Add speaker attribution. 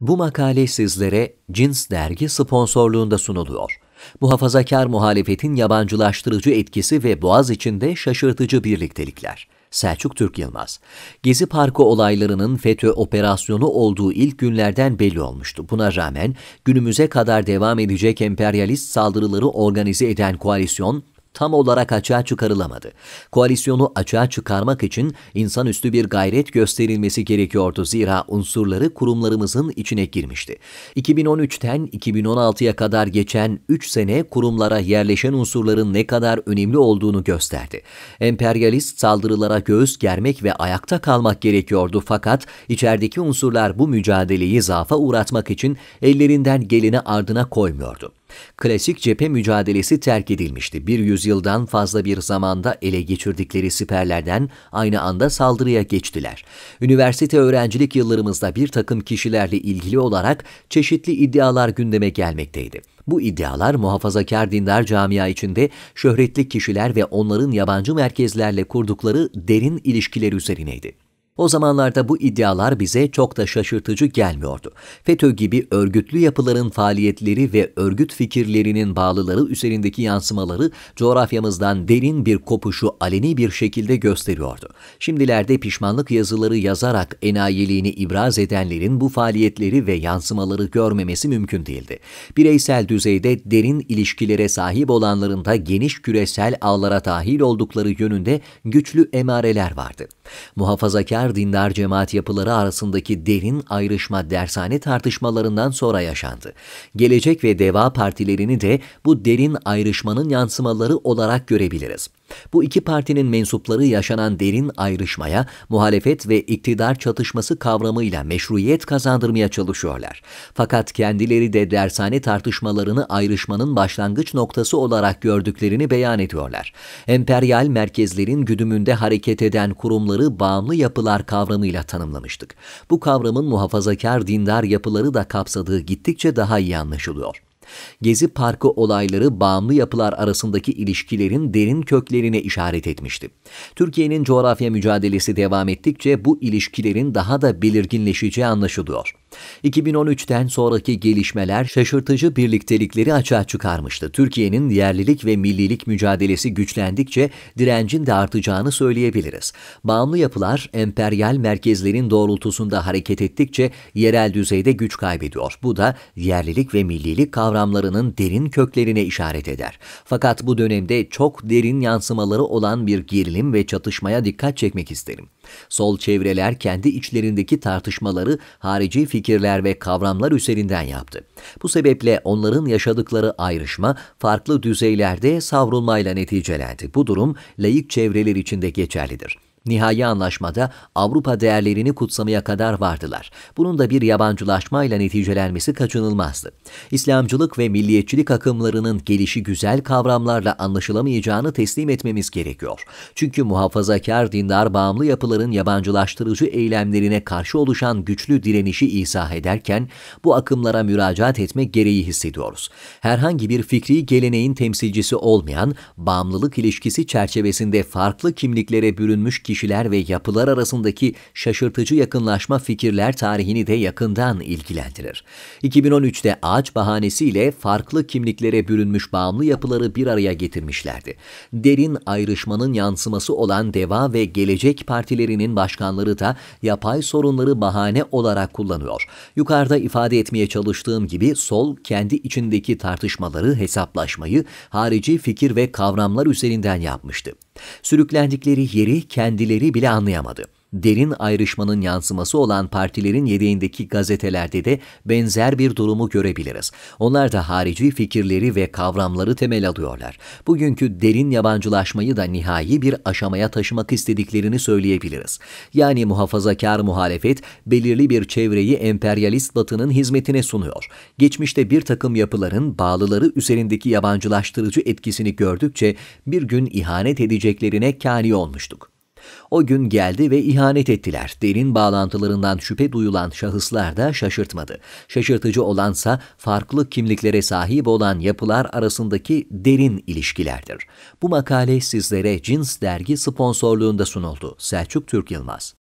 Speaker 1: Bu makale sizlere Cins Dergi sponsorluğunda sunuluyor. Muhafazakar muhalefetin yabancılaştırıcı etkisi ve Boğaz içinde şaşırtıcı birliktelikler. Selçuk Türk Yılmaz. Gezi Parkı olaylarının FETÖ operasyonu olduğu ilk günlerden belli olmuştu. Buna rağmen günümüze kadar devam edecek emperyalist saldırıları organize eden koalisyon tam olarak açığa çıkarılamadı. Koalisyonu açığa çıkarmak için insanüstü bir gayret gösterilmesi gerekiyordu zira unsurları kurumlarımızın içine girmişti. 2013'ten 2016'ya kadar geçen 3 sene kurumlara yerleşen unsurların ne kadar önemli olduğunu gösterdi. Emperyalist saldırılara göğüs germek ve ayakta kalmak gerekiyordu fakat içerideki unsurlar bu mücadeleyi zaafa uğratmak için ellerinden geleni ardına koymuyordu. Klasik cephe mücadelesi terk edilmişti. Bir yüzyıldan fazla bir zamanda ele geçirdikleri siperlerden aynı anda saldırıya geçtiler. Üniversite öğrencilik yıllarımızda bir takım kişilerle ilgili olarak çeşitli iddialar gündeme gelmekteydi. Bu iddialar muhafazakar dindar camia içinde şöhretli kişiler ve onların yabancı merkezlerle kurdukları derin ilişkiler üzerineydi. O zamanlarda bu iddialar bize çok da şaşırtıcı gelmiyordu. FETÖ gibi örgütlü yapıların faaliyetleri ve örgüt fikirlerinin bağlıları üzerindeki yansımaları coğrafyamızdan derin bir kopuşu aleni bir şekilde gösteriyordu. Şimdilerde pişmanlık yazıları yazarak enayiliğini ibraz edenlerin bu faaliyetleri ve yansımaları görmemesi mümkün değildi. Bireysel düzeyde derin ilişkilere sahip olanların da geniş küresel ağlara dahil oldukları yönünde güçlü emareler vardı. Muhafazakar diğer dindar cemaat yapıları arasındaki derin ayrışma dershane tartışmalarından sonra yaşandı. Gelecek ve Deva partilerini de bu derin ayrışmanın yansımaları olarak görebiliriz. Bu iki partinin mensupları yaşanan derin ayrışmaya, muhalefet ve iktidar çatışması kavramıyla meşruiyet kazandırmaya çalışıyorlar. Fakat kendileri de dershane tartışmalarını ayrışmanın başlangıç noktası olarak gördüklerini beyan ediyorlar. Emperyal merkezlerin güdümünde hareket eden kurumları bağımlı yapılan yapılar kavramıyla tanımlamıştık. Bu kavramın muhafazakar dindar yapıları da kapsadığı gittikçe daha iyi anlaşılıyor. Gezi Parkı olayları bağımlı yapılar arasındaki ilişkilerin derin köklerine işaret etmişti. Türkiye'nin coğrafya mücadelesi devam ettikçe bu ilişkilerin daha da belirginleşeceği anlaşılıyor. 2013'ten sonraki gelişmeler şaşırtıcı birliktelikleri açığa çıkarmıştı. Türkiye'nin yerlilik ve millilik mücadelesi güçlendikçe direncin de artacağını söyleyebiliriz. Bağımlı yapılar emperyal merkezlerin doğrultusunda hareket ettikçe yerel düzeyde güç kaybediyor. Bu da yerlilik ve millilik kavramlarının derin köklerine işaret eder. Fakat bu dönemde çok derin yansımaları olan bir gerilim ve çatışmaya dikkat çekmek isterim. Sol çevreler kendi içlerindeki tartışmaları harici fikirlerle fikirler ve kavramlar üzerinden yaptı. Bu sebeple onların yaşadıkları ayrışma farklı düzeylerde savrulmayla neticelendi. Bu durum laik çevreler içinde geçerlidir. Nihai anlaşmada Avrupa değerlerini kutsamaya kadar vardılar. Bunun da bir yabancılaşmayla neticelenmesi kaçınılmazdı. İslamcılık ve milliyetçilik akımlarının gelişi güzel kavramlarla anlaşılamayacağını teslim etmemiz gerekiyor. Çünkü muhafazakar dindar bağımlı yapıların yabancılaştırıcı eylemlerine karşı oluşan güçlü direnişi izah ederken bu akımlara müracaat etme gereği hissediyoruz. Herhangi bir fikri geleneğin temsilcisi olmayan, bağımlılık ilişkisi çerçevesinde farklı kimliklere bürünmüş kişiler ve yapılar arasındaki şaşırtıcı yakınlaşma fikirler tarihini de yakından ilgilendirir. 2013'te ağaç bahanesiyle farklı kimliklere bürünmüş bağımlı yapıları bir araya getirmişlerdi. Derin ayrışmanın yansıması olan DEVA ve Gelecek Partilerinin başkanları da yapay sorunları bahane olarak kullanıyor. Yukarıda ifade etmeye çalıştığım gibi sol kendi içindeki tartışmaları hesaplaşmayı harici fikir ve kavramlar üzerinden yapmıştı. Sürüklendikleri yeri kendileri bile anlayamadı derin ayrışmanın yansıması olan partilerin yedeğindeki gazetelerde de benzer bir durumu görebiliriz. Onlar da harici fikirleri ve kavramları temel alıyorlar. Bugünkü derin yabancılaşmayı da nihai bir aşamaya taşımak istediklerini söyleyebiliriz. Yani muhafazakar muhalefet belirli bir çevreyi emperyalist batının hizmetine sunuyor. Geçmişte bir takım yapıların bağlıları üzerindeki yabancılaştırıcı etkisini gördükçe bir gün ihanet edeceklerine kani olmuştuk. O gün geldi ve ihanet ettiler. Derin bağlantılarından şüphe duyulan şahıslar da şaşırtmadı. Şaşırtıcı olansa farklı kimliklere sahip olan yapılar arasındaki derin ilişkilerdir. Bu makale sizlere Cins Dergi sponsorluğunda sunuldu. Selçuk Türk Yılmaz